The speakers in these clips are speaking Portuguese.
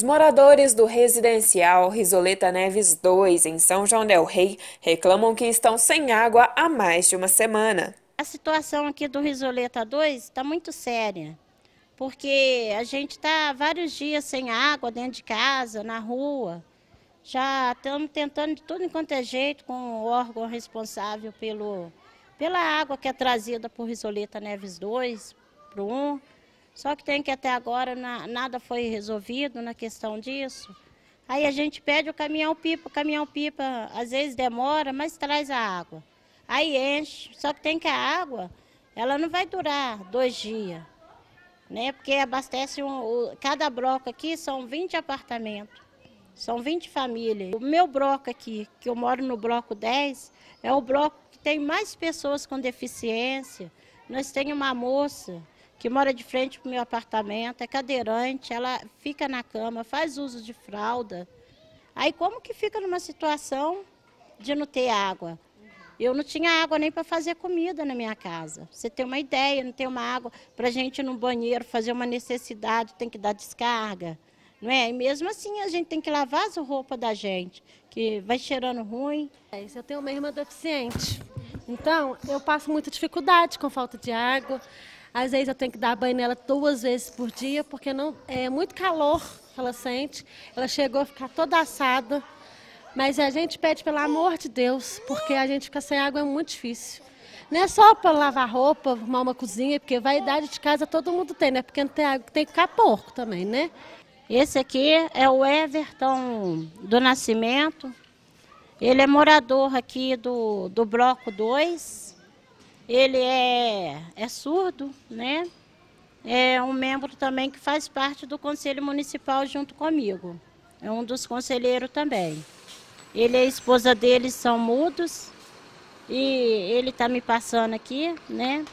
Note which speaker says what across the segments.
Speaker 1: Os moradores do residencial Risoleta Neves 2, em São João del Rei, reclamam que estão sem água há mais de uma semana.
Speaker 2: A situação aqui do Risoleta 2 está muito séria, porque a gente está vários dias sem água dentro de casa, na rua. Já estamos tentando de tudo enquanto é jeito com o órgão responsável pelo, pela água que é trazida por Risoleta Neves 2, para o 1. Só que tem que até agora na, nada foi resolvido na questão disso. Aí a gente pede o caminhão-pipa, o caminhão-pipa às vezes demora, mas traz a água. Aí enche, só que tem que a água, ela não vai durar dois dias, né? Porque abastece, um, o, cada bloco aqui são 20 apartamentos, são 20 famílias. O meu bloco aqui, que eu moro no bloco 10, é o bloco que tem mais pessoas com deficiência. Nós temos uma moça que mora de frente para o meu apartamento, é cadeirante, ela fica na cama, faz uso de fralda. Aí como que fica numa situação de não ter água? Eu não tinha água nem para fazer comida na minha casa. Você tem uma ideia, não tem uma água para a gente ir no banheiro fazer uma necessidade, tem que dar descarga. Não
Speaker 3: é? E mesmo assim a gente tem que lavar as roupas da gente, que vai cheirando ruim. É, eu tenho uma irmã deficiente, então eu passo muita dificuldade com falta de água. Às vezes eu tenho que dar banho nela duas vezes por dia, porque não é muito calor que ela sente. Ela chegou a ficar toda assada. Mas a gente pede pelo amor de Deus, porque a gente fica sem água é muito difícil. Não é só para lavar roupa, arrumar uma cozinha, porque vaidade de casa todo mundo tem, né? Porque não tem água, tem que ficar porco também, né? Esse
Speaker 2: aqui é o Everton do Nascimento. Ele é morador aqui do, do Bloco 2 ele é, é surdo, né? É um membro também que faz parte do Conselho Municipal junto comigo. É um dos conselheiros também. Ele e a esposa dele são mudos e ele está me passando aqui, né?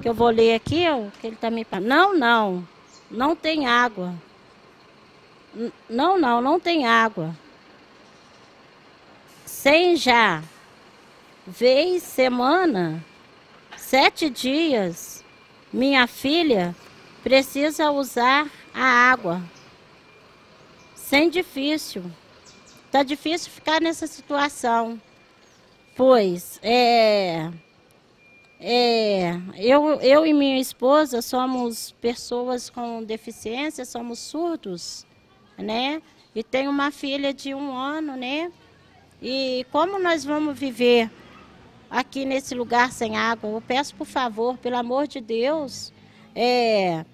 Speaker 2: Que eu vou ler aqui, ó, que ele está me passando. Não, não, não tem água. não, não, não tem água. Sem já, vez, semana, sete dias, minha filha precisa usar a água. Sem difícil. Está difícil ficar nessa situação. Pois é, é, eu, eu e minha esposa somos pessoas com deficiência, somos surdos, né? E tenho uma filha de um ano, né? E como nós vamos viver aqui nesse lugar sem água. Eu peço, por favor, pelo amor de Deus, é,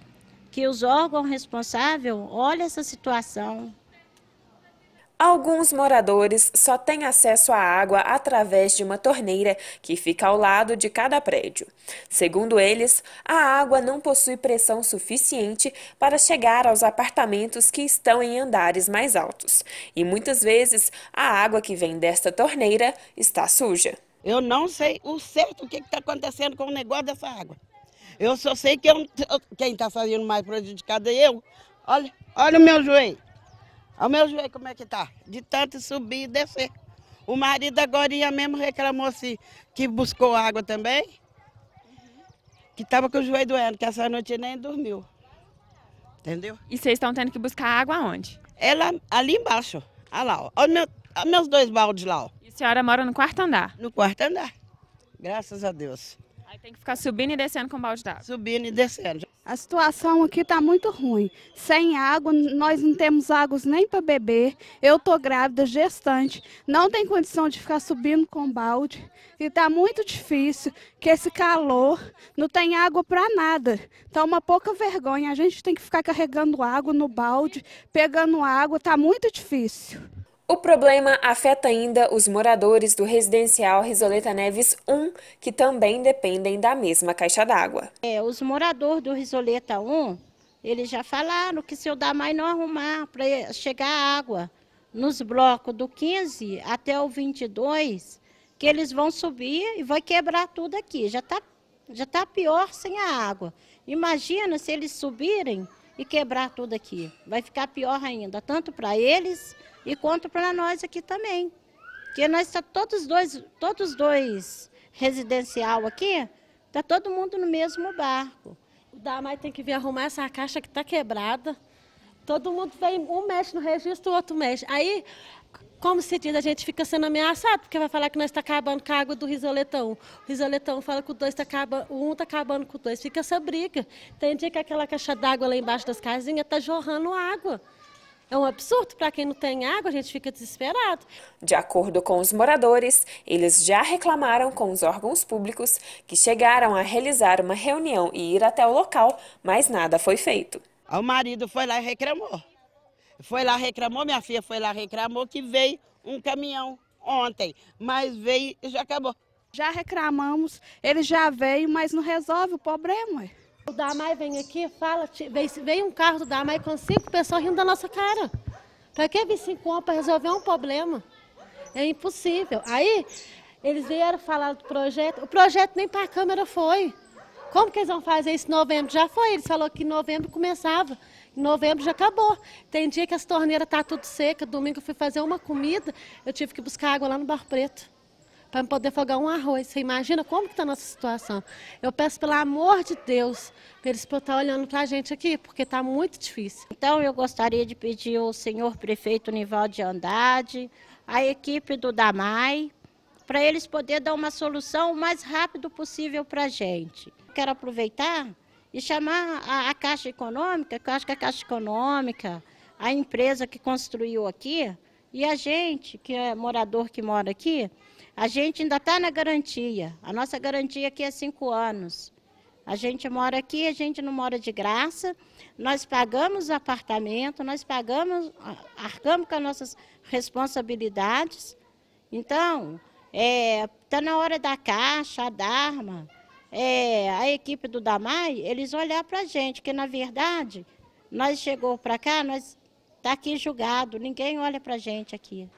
Speaker 2: que os órgãos responsáveis olhem essa situação.
Speaker 1: Alguns moradores só têm acesso à água através de uma torneira que fica ao lado de cada prédio. Segundo eles, a água não possui pressão suficiente para chegar aos apartamentos que estão em andares mais altos, e muitas vezes a água que vem desta torneira
Speaker 2: está suja. Eu não sei o certo o que está acontecendo com o negócio dessa água. Eu só sei que eu, quem está saindo mais prejudicado é eu. Olha, olha o meu joelho. Olha o meu joelho como é que está? De tanto subir e descer. O marido agora mesmo reclamou assim, que buscou água também. Que estava com o joelho doendo, que essa noite nem dormiu. Entendeu? E vocês estão tendo que buscar água onde? Ela ali embaixo. Olha lá, ó. Olha, meu, olha meus dois baldes lá, ó. A senhora mora no quarto andar? No quarto andar, graças a Deus.
Speaker 1: Aí tem que ficar subindo e descendo com balde
Speaker 2: d'água? Subindo e descendo.
Speaker 3: A situação aqui está muito ruim. Sem água, nós não temos águas nem para beber. Eu estou grávida, gestante, não tem condição de ficar subindo com balde. E está muito difícil, que esse calor não tem água para nada. Está uma pouca vergonha. A gente tem que ficar carregando água no balde, pegando
Speaker 1: água, está muito difícil. O problema afeta ainda os moradores do residencial Risoleta Neves 1, que também dependem da mesma caixa d'água.
Speaker 2: É, os moradores do Risoleta 1, eles já falaram que se eu dar mais não arrumar para chegar água nos blocos do 15 até o 22, que eles vão subir e vai quebrar tudo aqui. Já está já tá pior sem a água. Imagina se eles subirem e quebrar tudo aqui. Vai ficar pior ainda, tanto para eles e quanto para nós aqui também. Porque nós estamos tá todos dois, todos dois residencial aqui, está todo mundo no mesmo
Speaker 3: barco. O Damai tem que vir arrumar essa caixa que está quebrada. Todo mundo vem, um mexe no registro, o outro mexe. Aí como se diz, a gente fica sendo ameaçado, porque vai falar que nós está acabando com a água do risoletão. O risoletão fala que o dois está acabando, um está acabando com o dois. Fica essa briga. Tem dia que aquela caixa d'água lá embaixo das casinhas está jorrando água. É um absurdo para quem não tem água, a gente fica desesperado.
Speaker 1: De acordo com os moradores, eles já reclamaram com os órgãos públicos que chegaram a realizar uma reunião e ir até o local, mas nada foi feito. O marido foi lá e reclamou.
Speaker 2: Foi lá, reclamou, minha filha foi lá, reclamou que veio um caminhão ontem,
Speaker 3: mas veio e já acabou. Já reclamamos, ele já veio, mas não resolve o problema. O Damai vem aqui, fala, veio um carro do Damai com cinco pessoas rindo da nossa cara. Para que vir cinco homens para resolver um problema? É impossível. Aí eles vieram falar do projeto, o projeto nem para a foi. Como que eles vão fazer isso em novembro? Já foi, eles falaram que em novembro começava. Em novembro já acabou. Tem dia que as torneiras estão tá tudo seca. Domingo eu fui fazer uma comida, eu tive que buscar água lá no Bar Preto para poder fogar um arroz. Você imagina como que está a nossa situação? Eu peço, pelo amor de Deus, para eles estar tá olhando para a gente aqui, porque está muito difícil. Então, eu gostaria de
Speaker 2: pedir ao senhor prefeito Nival de Andrade, à equipe do DAMAI, para eles poderem dar uma solução o mais rápido possível para a gente quero aproveitar e chamar a, a Caixa Econômica, que eu acho que a Caixa Econômica, a empresa que construiu aqui, e a gente, que é morador que mora aqui, a gente ainda está na garantia. A nossa garantia aqui é cinco anos. A gente mora aqui, a gente não mora de graça. Nós pagamos apartamento, nós pagamos, arcamos com as nossas responsabilidades. Então, está é, tá na hora da Caixa, a Dharma, é, a equipe do Damai, eles olhar para a gente, que na verdade, nós chegou para cá, nós está aqui julgado, ninguém olha para a gente aqui.